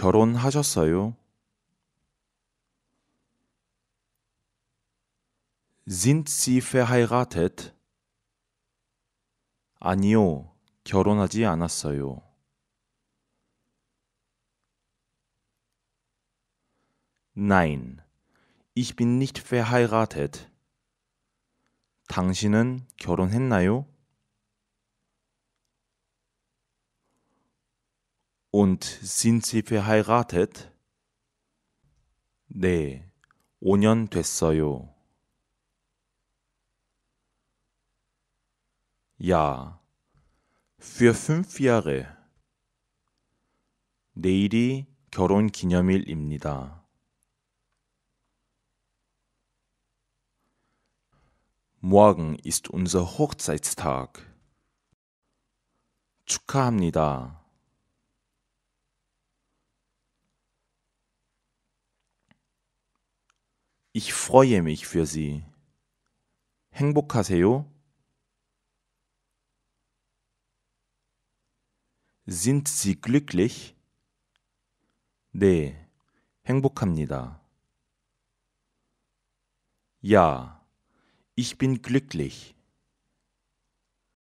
결혼하셨어요? Sind Sie verheiratet? 아니요, 결혼하지 않았어요. Nein, ich bin nicht verheiratet. 당신은 결혼했나요? Und sind Sie verheiratet? 네, 5년 됐어요. Ja, für fünf Jahre. 내일이 결혼 기념일입니다. Morgen ist unser Hochzeitstag. 축하합니다. Ich freue mich für Sie. 행복하세요? Sind Sie glücklich? 네, 행복합니다. Ja, ich bin glücklich.